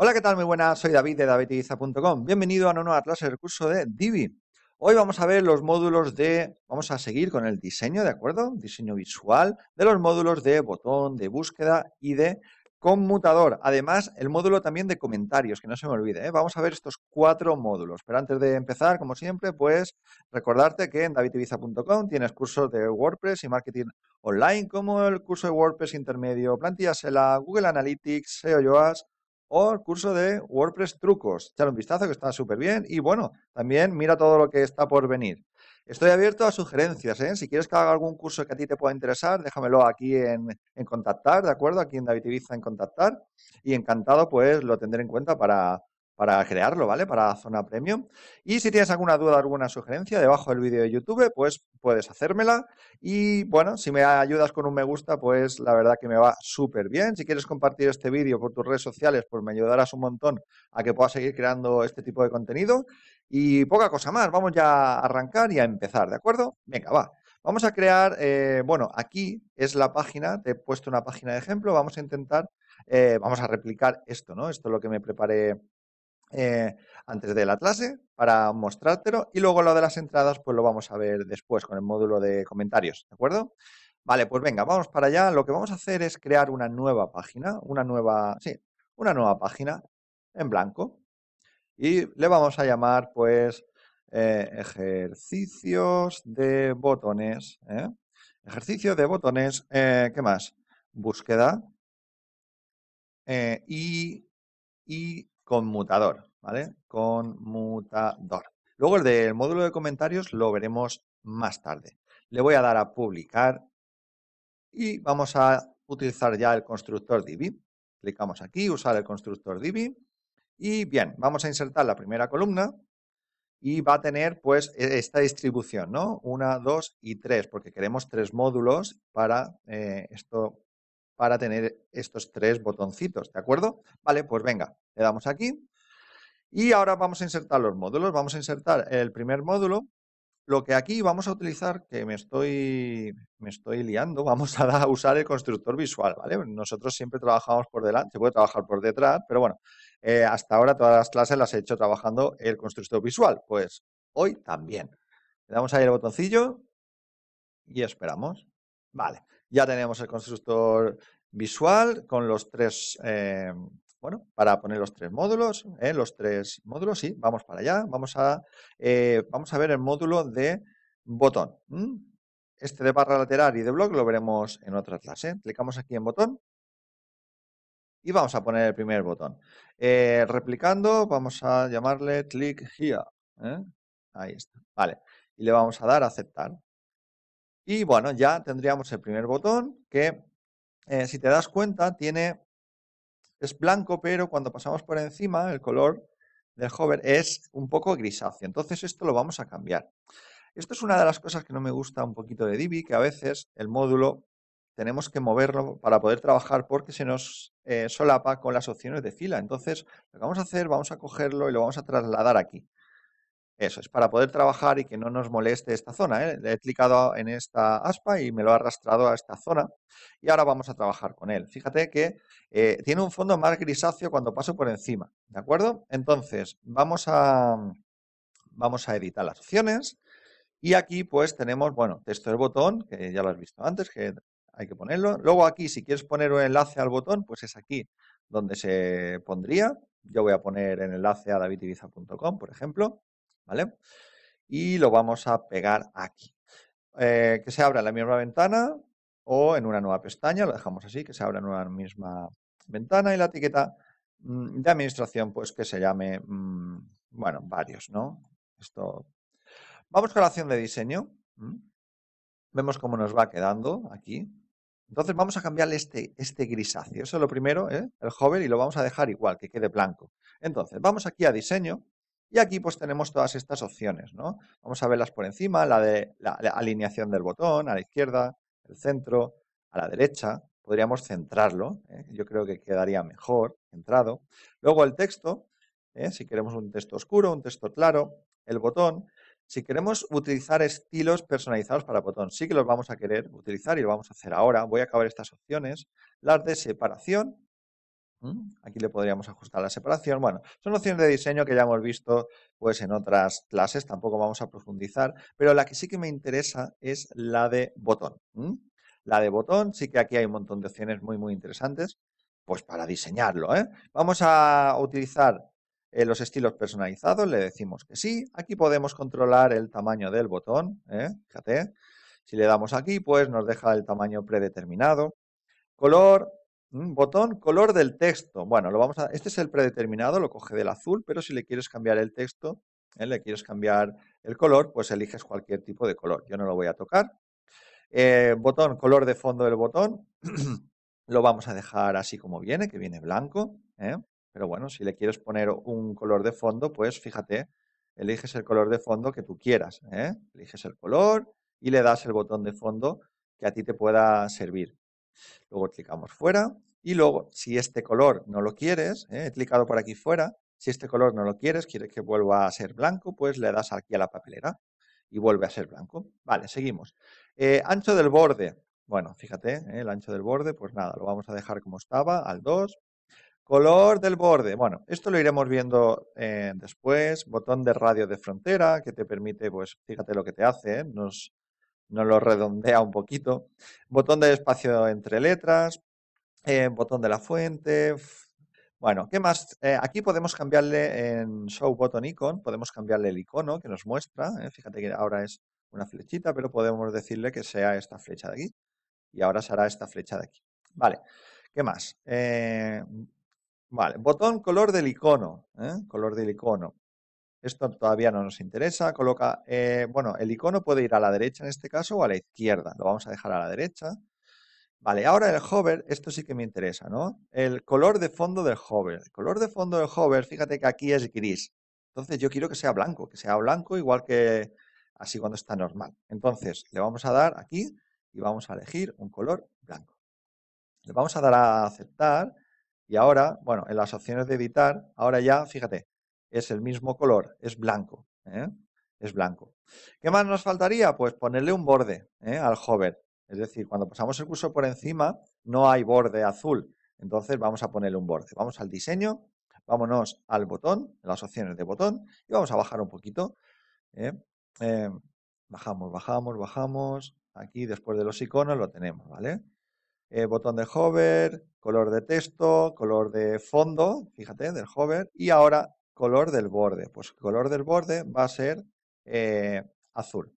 Hola, ¿qué tal? Muy buenas, soy David de Davidiza.com. Bienvenido a una atlas clase del curso de Divi. Hoy vamos a ver los módulos de, vamos a seguir con el diseño, ¿de acuerdo? Diseño visual de los módulos de botón, de búsqueda y de conmutador. Además, el módulo también de comentarios, que no se me olvide. ¿eh? Vamos a ver estos cuatro módulos. Pero antes de empezar, como siempre, pues recordarte que en davidiza.com tienes cursos de WordPress y marketing online, como el curso de WordPress intermedio, plantillas Google Analytics, SEO Yoast, o el curso de WordPress Trucos. Echar un vistazo que está súper bien y bueno, también mira todo lo que está por venir. Estoy abierto a sugerencias, ¿eh? Si quieres que haga algún curso que a ti te pueda interesar, déjamelo aquí en, en contactar, ¿de acuerdo? Aquí en David Ibiza en contactar y encantado pues lo tendré en cuenta para, para crearlo, ¿vale? Para Zona Premium. Y si tienes alguna duda, alguna sugerencia debajo del vídeo de YouTube, pues puedes hacérmela. Y bueno, si me ayudas con un me gusta, pues la verdad que me va súper bien. Si quieres compartir este vídeo por tus redes sociales, pues me ayudarás un montón a que pueda seguir creando este tipo de contenido. Y poca cosa más, vamos ya a arrancar y a empezar, ¿de acuerdo? Venga, va. Vamos a crear, eh, bueno, aquí es la página, te he puesto una página de ejemplo, vamos a intentar, eh, vamos a replicar esto, ¿no? Esto es lo que me preparé eh, antes de la clase para mostrártelo y luego lo de las entradas pues lo vamos a ver después con el módulo de comentarios, ¿de acuerdo? Vale, pues venga, vamos para allá. Lo que vamos a hacer es crear una nueva página, una nueva, sí, una nueva página en blanco y le vamos a llamar pues eh, ejercicios de botones, ¿eh? ejercicio de botones, eh, ¿qué más? Búsqueda y conmutador, ¿vale? Conmutador. Luego el del módulo de comentarios lo veremos más tarde. Le voy a dar a publicar y vamos a utilizar ya el constructor Divi. Clicamos aquí, usar el constructor Divi. Y bien, vamos a insertar la primera columna y va a tener pues e, esta distribución, ¿no? Una, dos y tres, porque queremos tres módulos para eh, esto para tener estos tres botoncitos, ¿de acuerdo? Vale, pues venga, le damos aquí y ahora vamos a insertar los módulos. Vamos a insertar el primer módulo. Lo que aquí vamos a utilizar, que me estoy, me estoy liando, vamos a, usar el constructor visual, ¿vale? Nosotros siempre trabajamos por delante, se puede trabajar por detrás, pero bueno, eh, hasta ahora todas las clases las he hecho trabajando el constructor visual, pues hoy también. Le damos ahí el botoncillo y esperamos. Vale. Ya tenemos el constructor visual con los tres, eh, bueno, para poner los tres módulos, eh, los tres módulos, sí, vamos para allá, vamos a, eh, vamos a ver el módulo de botón. Este de barra lateral y de blog lo veremos en otra clase. ¿eh? Clicamos aquí en botón y vamos a poner el primer botón. replicando, vamos a llamarle click here. Ahí está, vale. Y le vamos a dar a aceptar. Y bueno, ya tendríamos el primer botón que, eh, si te das cuenta, tiene es blanco, pero cuando pasamos por encima, el color del hover es un poco grisáceo. Entonces esto lo vamos a cambiar. Esto es una de las cosas que no me gusta un poquito de Divi, que a veces el módulo tenemos que moverlo para poder trabajar porque se nos eh, solapa con las opciones de fila. Entonces, lo que vamos a hacer, vamos a cogerlo y lo vamos a trasladar aquí. Eso es para poder trabajar y que no nos moleste esta zona. ¿eh? Le he clicado en esta aspa y me lo ha arrastrado a esta zona y ahora vamos a trabajar con él. Fíjate que eh, tiene un fondo más grisáceo cuando paso por encima, ¿de acuerdo? Entonces vamos a, vamos a editar las opciones y aquí pues tenemos, bueno, texto del botón, que ya lo has visto antes, que hay que ponerlo. Luego aquí si quieres poner un enlace al botón, pues es aquí donde se pondría. Yo voy a poner el enlace a davidivisa.com, por ejemplo. ¿vale? Y lo vamos a pegar aquí. Eh, que se abra en la misma ventana o en una nueva pestaña, lo dejamos así, que se abra en una misma ventana y la etiqueta mm, de administración, pues que se llame, mm, bueno, varios, ¿no? Esto. Vamos con la acción de diseño. Vemos cómo nos va quedando aquí. Entonces vamos a cambiarle este, este grisáceo. Eso es lo primero, ¿eh? el joven y lo vamos a dejar igual, que quede blanco. Entonces, vamos aquí a diseño y aquí pues tenemos todas estas opciones, ¿no? Vamos a verlas por encima, la de la, alineación del botón, a la izquierda, el centro, a la derecha. Podríamos centrarlo, ¿eh? yo creo que quedaría mejor centrado. Luego el texto, ¿eh? si queremos un texto oscuro, un texto claro, el botón. Si queremos utilizar estilos personalizados para botón, sí que los vamos a querer utilizar y lo vamos a hacer ahora. Voy a acabar estas opciones, las de separación Mm, aquí le podríamos ajustar la separación. Bueno, son opciones de diseño que ya hemos visto pues, en otras clases, tampoco vamos a profundizar, pero la que sí que me interesa es la de botón. La de botón, sí que aquí hay un montón de opciones muy, muy interesantes pues para diseñarlo. ¿eh? Vamos a utilizar eh, los estilos personalizados, le decimos que sí. Aquí podemos controlar el tamaño del botón, ¿eh? fíjate. Si le damos aquí, pues nos deja el tamaño predeterminado. Color, Mm, botón color del texto. Bueno, lo vamos a. Este es el predeterminado, lo coge del azul, pero si le quieres cambiar el texto, eh, le quieres cambiar el color, pues eliges cualquier tipo de color. Yo no lo voy a tocar. Eh, botón, color de fondo del botón, lo vamos a dejar así como viene, que viene blanco. Eh. Pero bueno, si le quieres poner un color de fondo, pues fíjate, eliges el color de fondo que tú quieras. Eliges el color y le das el botón de fondo que a ti te pueda servir. Luego clicamos fuera y luego, si este color no lo quieres, ¿eh? he clicado por aquí fuera, si este color no lo quieres, quieres que vuelva a ser blanco, pues le das aquí a la papelera y vuelve a ser blanco. Vale, seguimos. Eh, ancho del borde. Bueno, fíjate, ¿eh? el ancho del borde, pues nada, lo vamos a dejar como estaba, al 2. Color del borde. Bueno, esto lo iremos viendo después. Botón de radio de frontera que te permite, pues fíjate lo que te hace, nos no lo redondea un poquito. Botón de espacio entre letras, eh, botón de la fuente. Bueno, ¿qué más? Eh, aquí podemos cambiarle en Show Button Icon, podemos cambiarle el icono que nos muestra. Eh, fíjate que ahora es una flechita, pero podemos decirle que sea esta flecha de aquí. Y ahora será esta flecha de aquí. Vale, ¿qué más? vale, botón color del icono. color del icono. Esto todavía no nos interesa. Coloca, eh, bueno, el icono puede ir a la derecha en este caso o a la izquierda. Lo vamos a dejar a la derecha. Vale, ahora el hover, esto sí que me interesa, ¿no? El color de fondo del hover. El color de fondo del hover, fíjate que aquí es gris. Entonces yo quiero que sea blanco, que sea blanco igual que así cuando está normal. Entonces le vamos a dar aquí y vamos a elegir un color blanco. Le vamos a dar a aceptar y ahora, bueno, en las opciones de editar, ahora ya, fíjate, es el mismo color, es blanco. ¿eh? Es blanco. ¿Qué más nos faltaría? Pues ponerle un borde ¿eh? al hover. Es decir, cuando pasamos el curso por encima, no hay borde azul. Entonces vamos a ponerle un borde. Vamos al diseño, vámonos al botón, las opciones de botón, y vamos a bajar un poquito. ¿eh? bajamos, bajamos, bajamos. Aquí después de los iconos lo tenemos, ¿vale? botón de hover, color de texto, color de fondo, fíjate, del hover. Y ahora color del borde? Pues el color del borde va a ser eh, azul.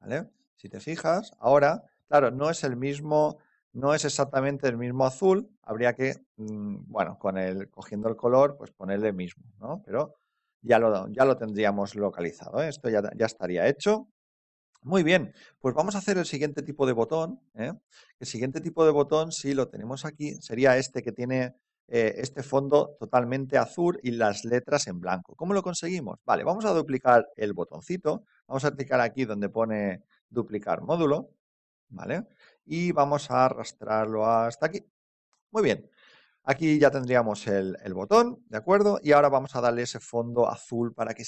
¿vale? Si te fijas, ahora, claro, no es el mismo, no es exactamente el mismo azul, habría que, mm, bueno, con el, cogiendo el color, pues ponerle mismo, ¿no? Pero ya lo, ya lo tendríamos localizado, ¿eh? esto ya, estaría hecho. Muy bien, pues vamos a hacer el siguiente tipo de botón. ¿eh? El siguiente tipo de botón, si lo tenemos aquí, sería este que tiene eh, este fondo totalmente azul y las letras en blanco. ¿Cómo lo conseguimos? Vale, vamos a duplicar el botoncito, vamos a clicar aquí donde pone duplicar módulo, ¿vale? Y vamos a arrastrarlo hasta aquí. Muy bien, Aquí ya tendríamos el, botón, ¿de acuerdo? Y ahora vamos a darle ese fondo azul para que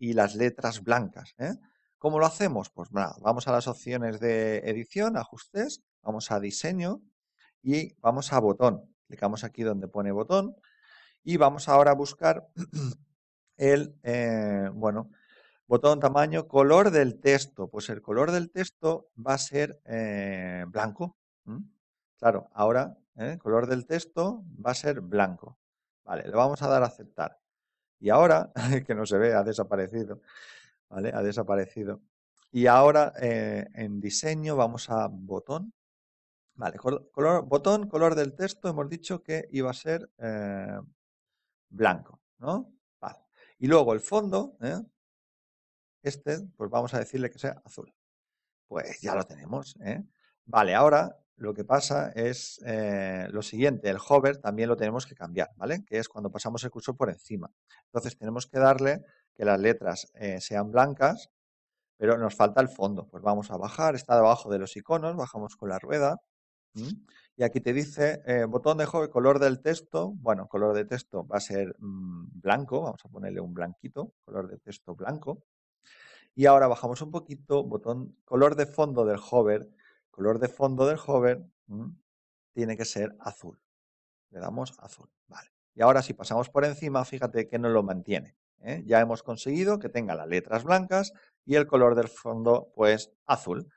y las letras blancas. ¿eh? ¿Cómo lo hacemos? Pues nada, vamos a las opciones de edición, ajustes, vamos a diseño y vamos a botón. Clicamos aquí donde pone botón y vamos ahora a buscar el eh, bueno, botón tamaño color del texto. Pues el color del texto va a ser eh, blanco. Claro, ahora eh, el color del texto va a ser blanco. Vale, le vamos a dar a aceptar. Y ahora, que no se ve, ha desaparecido. ¿Vale? Ha desaparecido. Y ahora en diseño vamos a botón Vale, color, botón, color del texto, hemos dicho que iba a ser eh, blanco, ¿no? Vale. Y luego el fondo, ¿eh? este, pues vamos a decirle que sea azul. Pues ya lo tenemos, ¿eh? Vale, ahora lo que pasa es eh, lo siguiente, el hover también lo tenemos que cambiar, ¿vale? Que es cuando pasamos el cursor por encima. Entonces tenemos que darle que las letras sean blancas, pero nos falta el fondo. Pues vamos a bajar, está debajo de los iconos, bajamos con la rueda ¿Mm? Y aquí te dice eh, botón de hover, color del texto. Bueno, color de texto va a ser mm, blanco. Vamos a ponerle un blanquito, color de texto blanco. Y ahora bajamos un poquito, botón color de fondo del hover. Color de fondo del hover tiene que ser azul. Le damos azul. Vale. Y ahora si pasamos por encima, fíjate que no lo mantiene. ¿eh? Ya hemos conseguido que tenga las letras blancas y el color del fondo pues azul.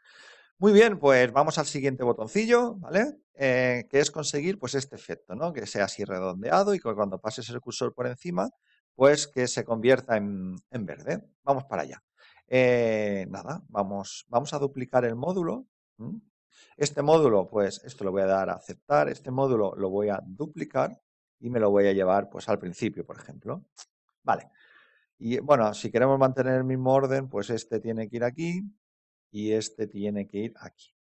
Muy bien, pues vamos al siguiente botoncillo, ¿vale? Eh, que es conseguir pues este efecto, ¿no? Que sea así redondeado y que cuando pases el cursor por encima, pues que se convierta en, en verde. Vamos para allá. Eh, nada, vamos, vamos a duplicar el módulo. Este módulo, pues esto lo voy a dar a aceptar. Este módulo lo voy a duplicar y me lo voy a llevar pues al principio, por ejemplo. Vale. Y bueno, si queremos mantener el mismo orden, pues este tiene que ir aquí, y este tiene que ir aquí.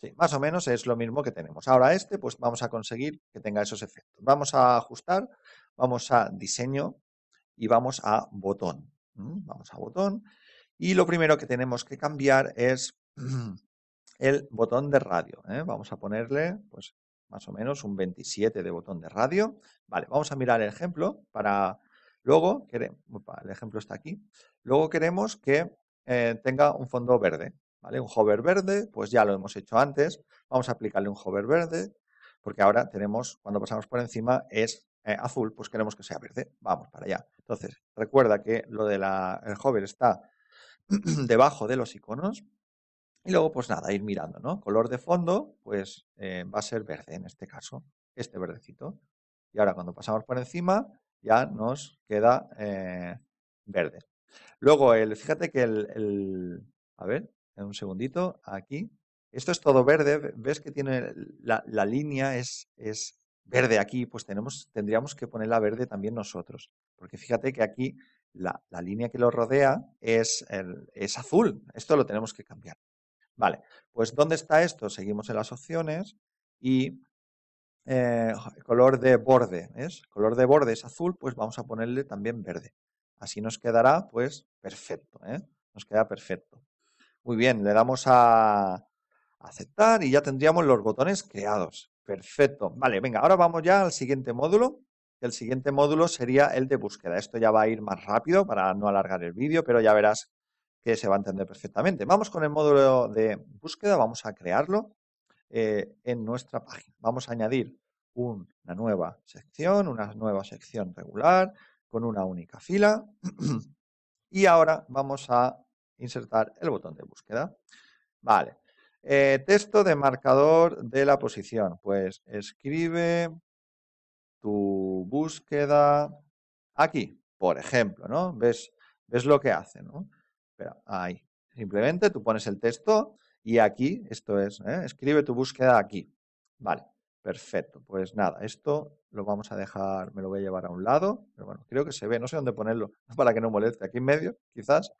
Sí, más o menos es lo mismo que tenemos. Ahora este, pues vamos a conseguir que tenga esos efectos. Vamos a ajustar, vamos a diseño y vamos a botón. Vamos a botón y lo primero que tenemos que cambiar es el botón de radio. ¿eh? Vamos a ponerle, pues, más o menos un 27 de botón de radio. Vale, vamos a mirar el ejemplo para luego, el ejemplo está aquí, luego queremos que eh, tenga un fondo verde. ¿vale? Un hover verde, pues ya lo hemos hecho antes. Vamos a aplicarle un hover verde, porque ahora tenemos, cuando pasamos por encima, es eh, azul, pues queremos que sea verde. Vamos para allá. Entonces, recuerda que lo del hover está debajo de los iconos. Y luego, pues nada, ir mirando, ¿no? Color de fondo, pues eh, va a ser verde en este caso, este verdecito. Y ahora cuando pasamos por encima, ya nos queda verde. Luego, el, fíjate que el, A ver, en un segundito, aquí. Esto es todo verde. ¿Ves que tiene la, línea es, es verde aquí? Pues tenemos, tendríamos que ponerla verde también nosotros. Porque fíjate que aquí la, línea que lo rodea es, el, es azul. Esto lo tenemos que cambiar. Vale, pues ¿dónde está esto? Seguimos en las opciones y eh, color de borde, es Color de borde es azul, pues vamos a ponerle también verde. Así nos quedará, pues, perfecto. ¿eh? Nos queda perfecto. Muy bien, le damos a aceptar y ya tendríamos los botones creados. Perfecto. Vale, venga, ahora vamos ya al siguiente módulo. El siguiente módulo sería el de búsqueda. Esto ya va a ir más rápido para no alargar el vídeo, pero ya verás que se va a entender perfectamente. Vamos con el módulo de búsqueda, vamos a crearlo eh, en nuestra página. Vamos a añadir una nueva sección, una nueva sección regular, con una única fila. y ahora vamos a insertar el botón de búsqueda. Vale. Eh, texto de marcador de la posición. Pues escribe tu búsqueda aquí, por ejemplo, ¿no? Ves, ves lo que hace, ¿no? Pero ahí. Simplemente tú pones el texto y aquí, esto es, ¿eh? escribe tu búsqueda aquí. Vale. Perfecto, pues nada, esto lo vamos a dejar, me lo voy a llevar a un lado, pero bueno, creo que se ve, no sé dónde ponerlo, para que no moleste, aquí en medio, quizás.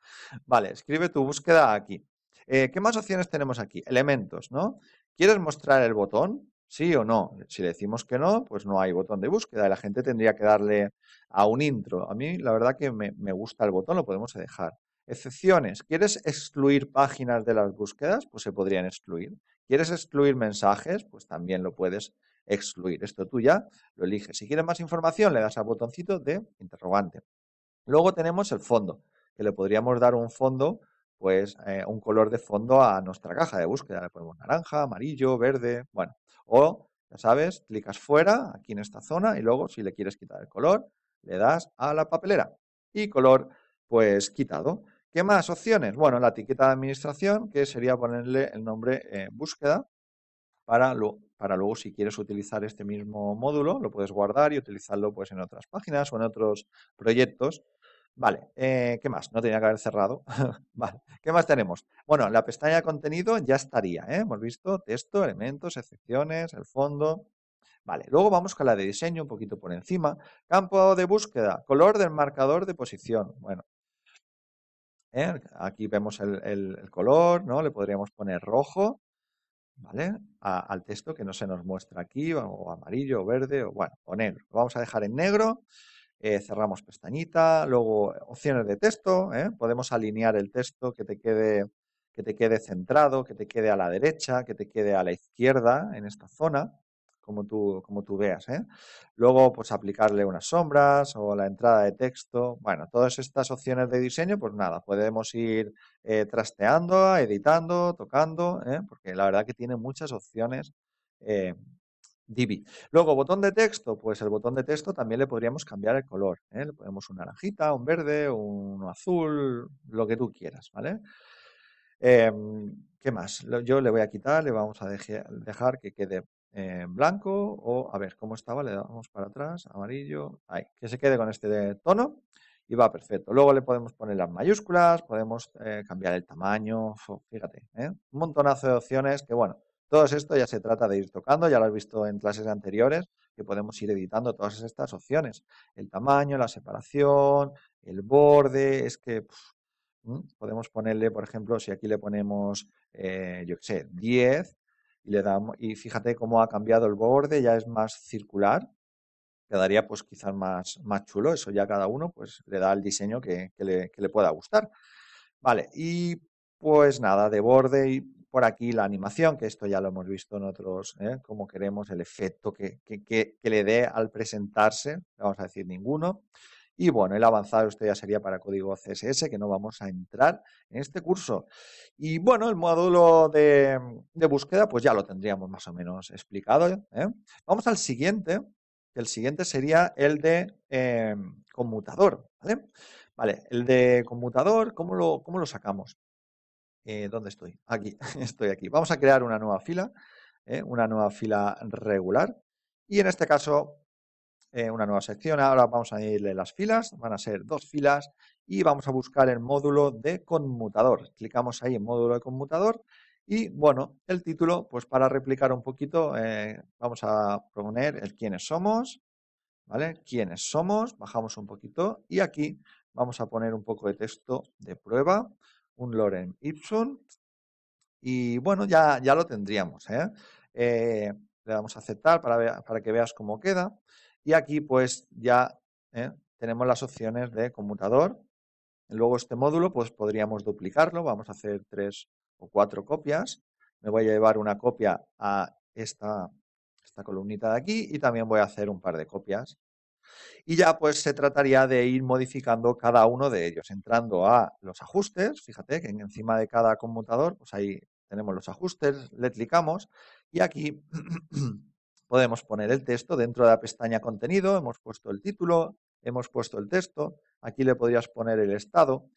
Vale, escribe tu búsqueda aquí. Eh, ¿Qué más opciones tenemos aquí? Elementos, ¿no? ¿Quieres mostrar el botón? Sí o no. Si le decimos que no, pues no hay botón de búsqueda y la gente tendría que darle a un intro. A mí la verdad que me, me gusta el botón, lo podemos dejar. Excepciones. ¿Quieres excluir páginas de las búsquedas? Pues se podrían excluir. ¿Quieres excluir mensajes? Pues también lo puedes excluir. Esto tú ya lo eliges. Si quieres más información, le das al botoncito de interrogante. Luego tenemos el fondo, que le podríamos dar un fondo, pues eh, un color de fondo a nuestra caja de búsqueda. Le ponemos naranja, amarillo, verde, bueno. O, ya sabes, clicas fuera, aquí en esta zona, y luego si le quieres quitar el color, le das a la papelera. Y color, pues quitado. ¿Qué más opciones? Bueno, la etiqueta de administración, que sería ponerle el nombre eh, búsqueda, para, para luego si quieres utilizar este mismo módulo, lo puedes guardar y utilizarlo pues, en otras páginas o en otros proyectos. Vale, eh, ¿qué más? No tenía que haber cerrado. vale, ¿qué más tenemos? Bueno, la pestaña de contenido ya estaría, ¿eh? Hemos visto texto, elementos, excepciones, el fondo, Vale, luego vamos con la de diseño un poquito por encima. Campo de búsqueda, color del marcador de posición. Bueno, Aquí vemos el, color, ¿no? Le podríamos poner rojo, al texto que no se nos muestra aquí, o amarillo, o verde, o bueno, o negro. Lo vamos a dejar en negro, eh, cerramos pestañita, luego eh, opciones de texto, ¿eh? podemos alinear el texto que te quede que te quede centrado, que te quede a la derecha, que te quede a la izquierda en esta zona como tú, como tú veas. ¿eh? Luego, pues aplicarle unas sombras o la entrada de texto. Bueno, todas estas opciones de diseño, pues nada, podemos ir eh, trasteando, editando, tocando, ¿eh? porque la verdad que tiene muchas opciones. Divi. Luego, botón de texto, pues el botón de texto también le podríamos cambiar el color. Le ponemos un naranjita, un verde, un azul, lo que tú quieras, ¿vale? Em, ¿Qué más? Yo le voy a quitar, le vamos a dejar que quede en blanco o a ver cómo estaba, le damos para atrás, amarillo, ahí, que se quede con este tono y va perfecto. Luego le podemos poner las mayúsculas, podemos eh, cambiar el tamaño, fíjate, ¿eh? un montonazo de opciones que bueno, todo esto ya se trata de ir tocando, ya lo has visto en clases anteriores, que podemos ir editando todas estas opciones, el tamaño, la separación, el borde, es que podemos ponerle, por ejemplo, si aquí le ponemos, eh, yo qué sé, 10, y le damos y fíjate cómo ha cambiado el borde, ya es más circular, quedaría pues quizás más, más chulo, eso ya cada uno pues le da el diseño que, le, pueda gustar. Vale, y pues nada, de borde y por aquí la animación, que esto ya lo hemos visto en otros, ¿eh? como queremos el efecto que, que, le dé al presentarse, vamos a decir ninguno. Y bueno, el avanzado esto ya sería para código CSS, que no vamos a entrar en este curso. Y bueno, el módulo de, búsqueda, pues ya lo tendríamos más o menos explicado. ¿eh? Vamos al siguiente, que el siguiente sería el de eh, conmutador. ¿vale? el de conmutador, ¿cómo lo, lo sacamos? Eh, ¿Dónde estoy? Aquí, estoy aquí. Vamos a crear una nueva fila, una nueva fila regular. Y en este caso eh, una nueva sección. Ahora vamos a irle las filas, van a ser dos filas y vamos a buscar el módulo de conmutador. Clicamos ahí en módulo de conmutador y bueno, el título, pues para replicar un poquito, eh, vamos a proponer el quiénes somos, ¿vale? Quiénes somos, bajamos un poquito y aquí vamos a poner un poco de texto de prueba, un lorem ipsum y bueno, ya, ya lo tendríamos, ¿eh? eh le damos a aceptar para, que veas cómo queda. Y aquí pues ya ¿eh? tenemos las opciones de conmutador. Luego este módulo pues podríamos duplicarlo, vamos a hacer tres o cuatro copias. Me voy a llevar una copia a esta, esta columnita de aquí y también voy a hacer un par de copias. Y ya pues se trataría de ir modificando cada uno de ellos, entrando a los ajustes, fíjate que encima de cada conmutador pues ahí tenemos los ajustes, le clicamos y aquí podemos poner el texto dentro de la pestaña contenido, hemos puesto el título, hemos puesto el texto, aquí le podrías poner el estado,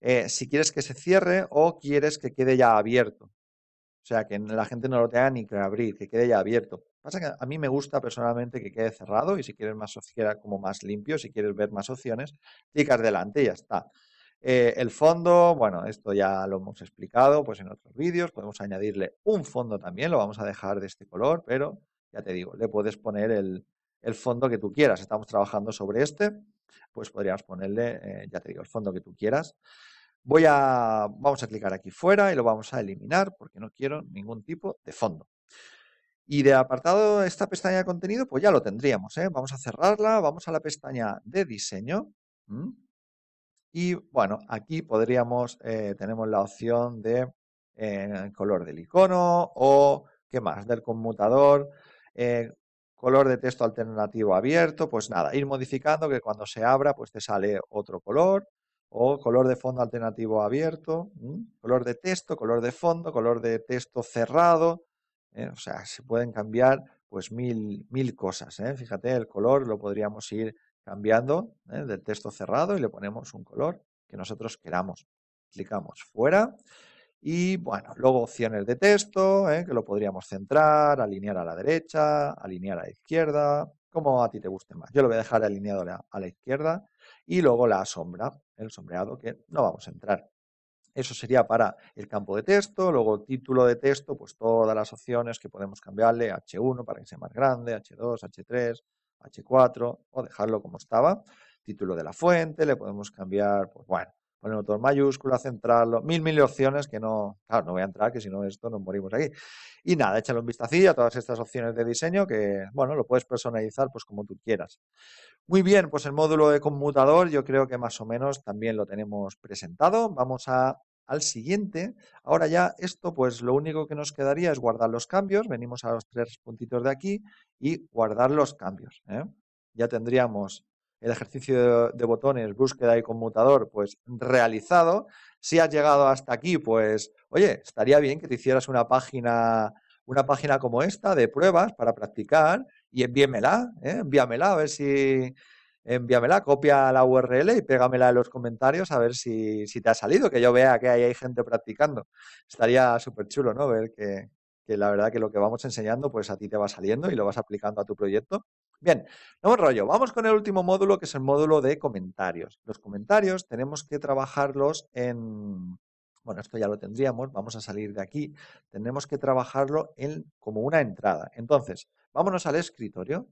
eh, si quieres que se cierre o quieres que quede ya abierto. O sea, que la gente no lo tenga ni que abrir, que quede ya abierto. Pasa que a mí me gusta personalmente que quede cerrado y si quieres más como más limpio, si quieres ver más opciones, clicas delante y ya está. Eh, el fondo, bueno, esto ya lo hemos explicado pues en otros vídeos, podemos añadirle un fondo también, lo vamos a dejar de este color, pero ya te digo, le puedes poner el, fondo que tú quieras. Estamos trabajando sobre este, pues podríamos ponerle, eh, ya te digo, el fondo que tú quieras. Voy a, vamos a clicar aquí fuera y lo vamos a eliminar porque no quiero ningún tipo de fondo. Y de apartado esta pestaña de contenido, pues ya lo tendríamos. ¿eh? Vamos a cerrarla, vamos a la pestaña de diseño. Y bueno, aquí podríamos, eh, tenemos la opción de eh, color del icono o, ¿qué más?, del conmutador, eh, color de texto alternativo abierto, pues nada, ir modificando que cuando se abra pues te sale otro color o color de fondo alternativo abierto, color de texto, color de fondo, color de texto cerrado, o sea, se pueden cambiar pues mil, mil cosas, fíjate, el color lo podríamos ir cambiando ¿eh? del texto cerrado y le ponemos un color que nosotros queramos. Clicamos fuera y bueno, luego opciones de texto, ¿eh? que lo podríamos centrar, alinear a la derecha, alinear a la izquierda, como a ti te guste más. Yo lo voy a dejar alineado a la izquierda y luego la sombra, el sombreado que no vamos a entrar. Eso sería para el campo de texto, luego título de texto, pues todas las opciones que podemos cambiarle, H1 para que sea más grande, H2, H3, H4 o dejarlo como estaba. Título de la fuente, le podemos cambiar, pues bueno, ponerlo todo en mayúscula, centrarlo, mil, mil opciones que no, claro, no voy a entrar, que si no esto nos morimos aquí. Y nada, échale un vistacillo a todas estas opciones de diseño que, bueno, lo puedes personalizar pues como tú quieras. Muy bien, pues el módulo de conmutador yo creo que más o menos también lo tenemos presentado. Vamos a al siguiente. Ahora ya esto, pues lo único que nos quedaría es guardar los cambios. Venimos a los tres puntitos de aquí y guardar los cambios. ¿eh? Ya tendríamos el ejercicio de botones, búsqueda y conmutador, pues realizado. Si has llegado hasta aquí, pues, oye, estaría bien que te hicieras una página, una página como esta de pruebas para practicar y envíamela, ¿eh? envíamela a ver si, envíamela, copia la URL y pégamela en los comentarios a ver si, si te ha salido, que yo vea que ahí hay gente practicando. Estaría súper chulo, ¿no? Ver que, que, la verdad que lo que vamos enseñando, pues a ti te va saliendo y lo vas aplicando a tu proyecto. Bien, no rollo, vamos con el último módulo, que es el módulo de comentarios. Los comentarios tenemos que trabajarlos en... Bueno, esto ya lo tendríamos, vamos a salir de aquí. Tenemos que trabajarlo en, como una entrada. Entonces, vámonos al escritorio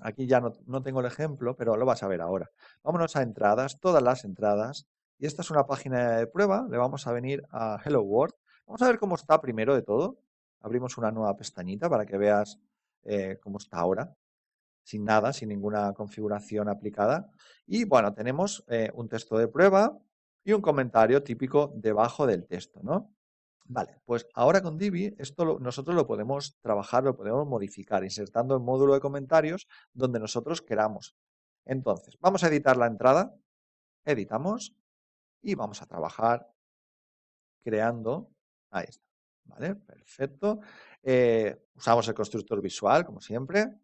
Aquí ya no, tengo el ejemplo, pero lo vas a ver ahora. Vámonos a entradas, todas las entradas. Y esta es una página de prueba. Le vamos a venir a Hello World. Vamos a ver cómo está primero de todo. Abrimos una nueva pestañita para que veas eh, cómo está ahora. Sin nada, sin ninguna configuración aplicada. Y bueno, tenemos eh, un texto de prueba y un comentario típico debajo del texto, ¿no? Vale, pues ahora con Divi esto nosotros lo podemos trabajar, lo podemos modificar insertando el módulo de comentarios donde nosotros queramos. Entonces, vamos a editar la entrada, editamos y vamos a trabajar creando, ahí está, ¿vale? Perfecto. Eh, usamos el constructor visual, como siempre.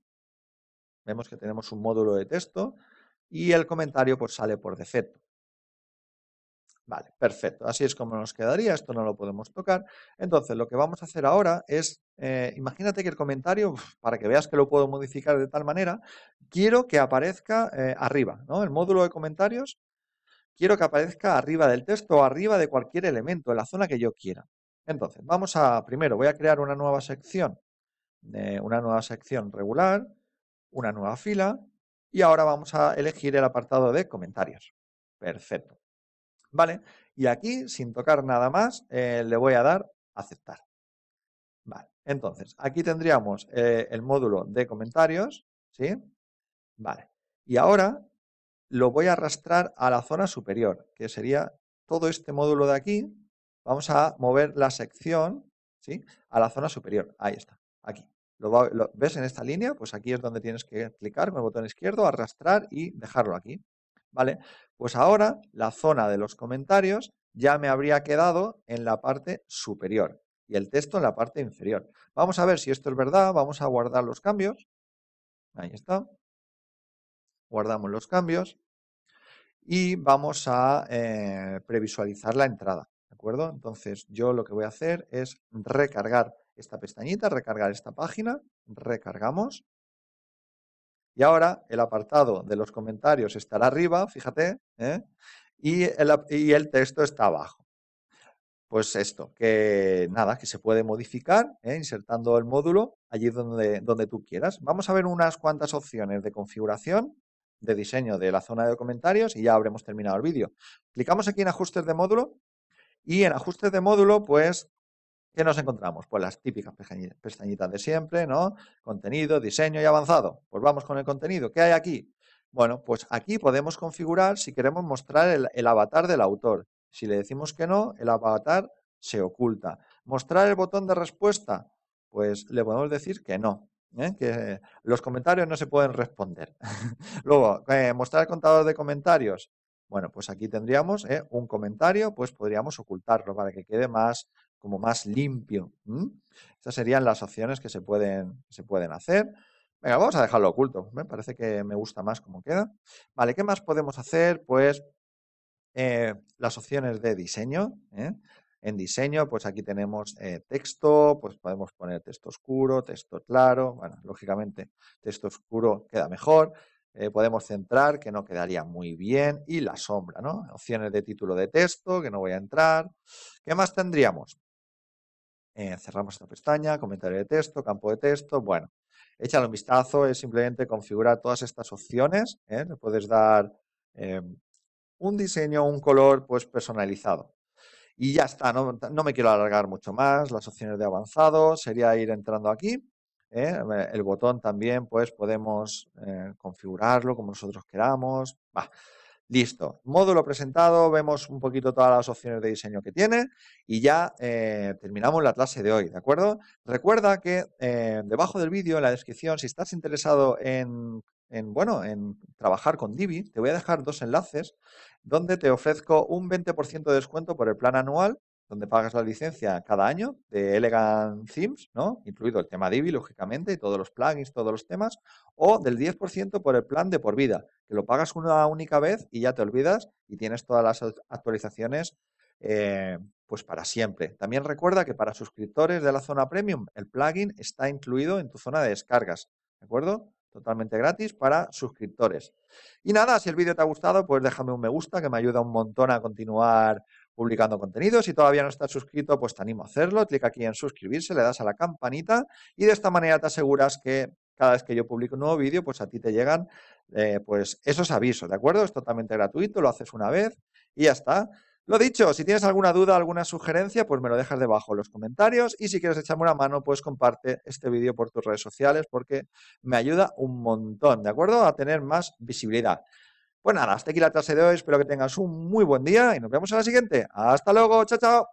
Vemos que tenemos un módulo de texto y el comentario pues, sale por defecto. Vale, perfecto. Así es como nos quedaría. Esto no lo podemos tocar. Entonces, lo que vamos a hacer ahora es, eh, imagínate que el comentario, para que veas que lo puedo modificar de tal manera, quiero que aparezca eh, arriba, ¿no? El módulo de comentarios, quiero que aparezca arriba del texto o arriba de cualquier elemento, en la zona que yo quiera. Entonces, vamos a, primero, voy a crear una nueva sección, eh, una nueva sección regular, una nueva fila, y ahora vamos a elegir el apartado de comentarios. Perfecto. ¿Vale? Y aquí, sin tocar nada más, eh, le voy a dar aceptar. Vale, entonces, aquí tendríamos eh, el módulo de comentarios, ¿sí? Vale, y ahora lo voy a arrastrar a la zona superior, que sería todo este módulo de aquí. Vamos a mover la sección, ¿sí? A la zona superior, ahí está, aquí. Lo, ¿Ves en esta línea? Pues aquí es donde tienes que clicar con el botón izquierdo, arrastrar y dejarlo aquí. ¿vale? Pues ahora la zona de los comentarios ya me habría quedado en la parte superior y el texto en la parte inferior. Vamos a ver si esto es verdad, vamos a guardar los cambios. Ahí está. Guardamos los cambios y vamos a eh, previsualizar la entrada. ¿De acuerdo? Entonces yo lo que voy a hacer es recargar esta pestañita, recargar esta página, recargamos, y ahora el apartado de los comentarios estará arriba, fíjate, ¿eh? y, el, texto está abajo pues esto, que nada, que se puede modificar ¿eh? insertando el módulo allí donde, donde, tú quieras. Vamos a ver unas cuantas opciones de configuración, de diseño de la zona de comentarios y ya habremos terminado el vídeo. Clicamos aquí en ajustes de módulo y en ajustes de módulo pues ¿Qué nos encontramos? Pues las típicas pestañitas de siempre, ¿no? Contenido, diseño y avanzado. Pues vamos con el contenido. ¿Qué hay aquí? Bueno, pues aquí podemos configurar si queremos mostrar el, avatar del autor. Si le decimos que no, el avatar se oculta. Mostrar el botón de respuesta, pues le podemos decir que no. ¿eh? que los comentarios no se pueden responder. Luego, eh, mostrar el contador de comentarios. Bueno, pues aquí tendríamos eh, un comentario, pues podríamos ocultarlo para que quede más, como más limpio. Esas Estas serían las opciones que se pueden, se pueden hacer. Venga, vamos a dejarlo oculto. Me parece que me gusta más como queda. Vale, ¿qué más podemos hacer? Pues eh, las opciones de diseño. ¿eh? En diseño, pues aquí tenemos eh, texto, pues podemos poner texto oscuro, texto claro. Bueno, lógicamente texto oscuro queda mejor. podemos centrar, que no quedaría muy bien, y la sombra, ¿no? Opciones de título de texto, que no voy a entrar. ¿Qué más tendríamos? Eh, cerramos esta pestaña, comentario de texto, campo de texto, bueno. Échale un vistazo, es simplemente configurar todas estas opciones. ¿eh? Le puedes dar em, un diseño, un color pues personalizado. Y ya está, no, me quiero alargar mucho más. Las opciones de avanzado sería ir entrando aquí. ¿eh? El botón también pues podemos configurarlo como nosotros queramos. Bah. Listo, módulo presentado, vemos un poquito todas las opciones de diseño que tiene y ya eh, terminamos la clase de hoy, ¿de acuerdo? Recuerda que eh, debajo del vídeo, en la descripción, si estás interesado en, en, bueno, en trabajar con Divi, te voy a dejar dos enlaces donde te ofrezco un 20% de descuento por el plan anual donde pagas la licencia cada año de Elegant Themes, ¿no? incluido el tema Divi, lógicamente, y todos los plugins, todos los temas, o del 10% por el plan de por vida, que lo pagas una única vez y ya te olvidas y tienes todas las actualizaciones eh, pues para siempre. También recuerda que para suscriptores de la zona premium, el plugin está incluido en tu zona de descargas, ¿de acuerdo? Totalmente gratis para suscriptores. Y nada, si el vídeo te ha gustado, pues déjame un me gusta que me ayuda un montón a continuar publicando contenido. Si todavía no estás suscrito, pues te animo a hacerlo. Clic aquí en suscribirse, le das a la campanita y de esta manera te aseguras que cada vez que yo publico un nuevo vídeo, pues a ti te llegan eh, pues esos avisos, ¿de acuerdo? Es totalmente gratuito, lo haces una vez y ya está. Lo dicho, si tienes alguna duda, alguna sugerencia, pues me lo dejas debajo en los comentarios y si quieres echarme una mano, pues comparte este vídeo por tus redes sociales porque me ayuda un montón, ¿de acuerdo? A tener más visibilidad. Pues nada, hasta aquí la clase de hoy. Espero que tengas un muy buen día y nos vemos en la siguiente. Hasta luego, chao, chao.